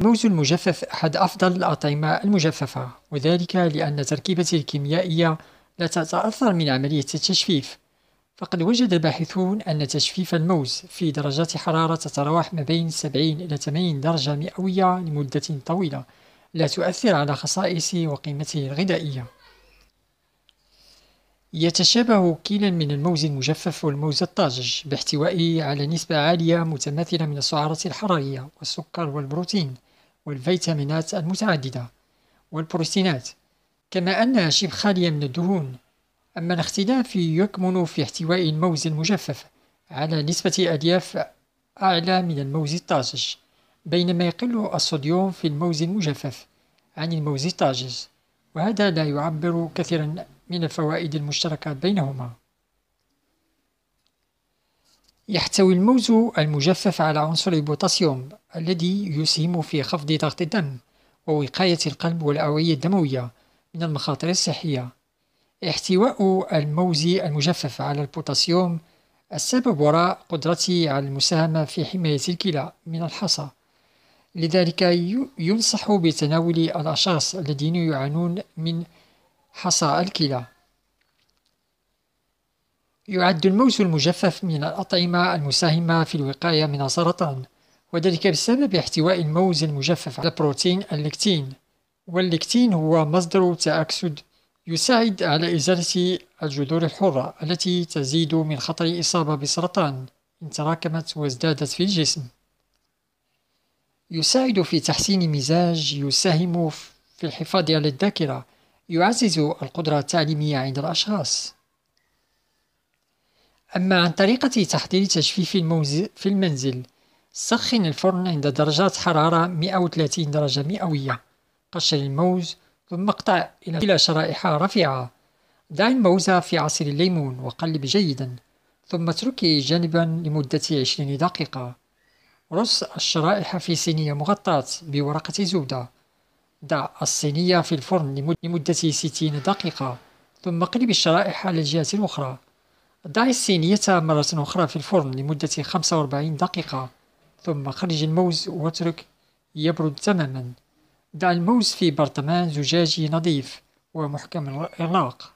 موز المجفف أحد أفضل الأطعمة المجففة وذلك لأن تركيبته الكيميائية لا تتأثر من عملية التجفيف فقد وجد الباحثون أن تجفيف الموز في درجات حرارة تتراوح ما بين 70 إلى 80 درجة مئوية لمدة طويلة لا تؤثر على خصائصه وقيمته الغذائية يتشابه كلا من الموز المجفف والموز الطازج باحتوائه على نسبة عالية متماثلة من السعرات الحرارية والسكر والبروتين والفيتامينات المتعددة والبروتينات كما أنها شبه خالية من الدهون أما الاختلاف يكمن في احتواء الموز المجفف على نسبة ألياف أعلى من الموز الطازج بينما يقل الصوديوم في الموز المجفف عن الموز الطازج وهذا لا يعبر كثيرا من الفوائد المشتركة بينهما يحتوي الموز المجفف على عنصر البوتاسيوم الذي يسهم في خفض ضغط الدم ووقاية القلب والأوعية الدموية من المخاطر الصحية احتواء الموز المجفف على البوتاسيوم السبب وراء قدرته على المساهمة في حماية الكلى من الحصى لذلك ينصح بتناول الأشخاص الذين يعانون من حصى الكلى يعد الموز المجفف من الأطعمة المساهمة في الوقاية من السرطان وذلك بسبب احتواء الموز المجفف على بروتين اللكتين واللكتين هو مصدر تأكسد يساعد على إزالة الجذور الحرة التي تزيد من خطر الإصابة بالسرطان إن تراكمت وازدادت في الجسم يساعد في تحسين مزاج يساهم في الحفاظ على الذاكرة يعزز القدرة التعليمية عند الأشخاص أما عن طريقة تحضير تجفيف الموز في المنزل سخن الفرن عند درجات حرارة 130 درجة مئوية قشر الموز ثم اقطع إلى شرائح رفيعة ضع الموز في عصير الليمون وقلب جيدا ثم اتركه جانبا لمدة 20 دقيقة رص الشرائح في صينية مغطاة بورقة زبدة ضع الصينية في الفرن لمدة 60 دقيقة ثم قلب الشرائح على الجهة الأخرى ضع الصينية مرة أخرى في الفرن لمدة 45 دقيقة ثم خرج الموز واترك يبرد تماما ضع الموز في برطمان زجاجي نظيف ومحكم الإغلاق